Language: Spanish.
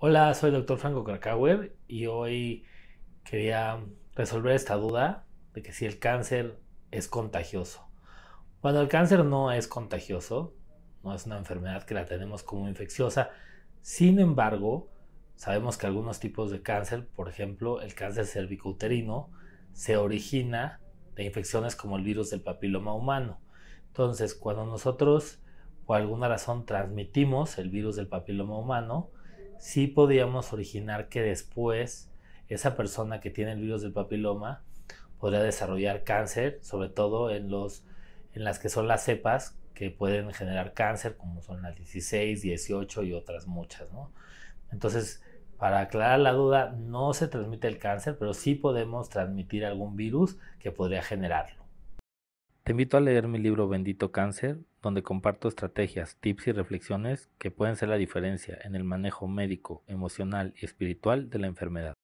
Hola, soy el doctor Franco Krakauer y hoy quería resolver esta duda de que si el cáncer es contagioso. Cuando el cáncer no es contagioso, no es una enfermedad que la tenemos como infecciosa, sin embargo, sabemos que algunos tipos de cáncer, por ejemplo, el cáncer cervicouterino, se origina de infecciones como el virus del papiloma humano. Entonces, cuando nosotros por alguna razón transmitimos el virus del papiloma humano, sí podíamos originar que después esa persona que tiene el virus del papiloma podría desarrollar cáncer, sobre todo en, los, en las que son las cepas que pueden generar cáncer, como son las 16, 18 y otras muchas, Entonces, para aclarar la duda, no se transmite el cáncer, pero sí podemos transmitir algún virus que podría generarlo. Te invito a leer mi libro Bendito Cáncer, donde comparto estrategias, tips y reflexiones que pueden ser la diferencia en el manejo médico, emocional y espiritual de la enfermedad.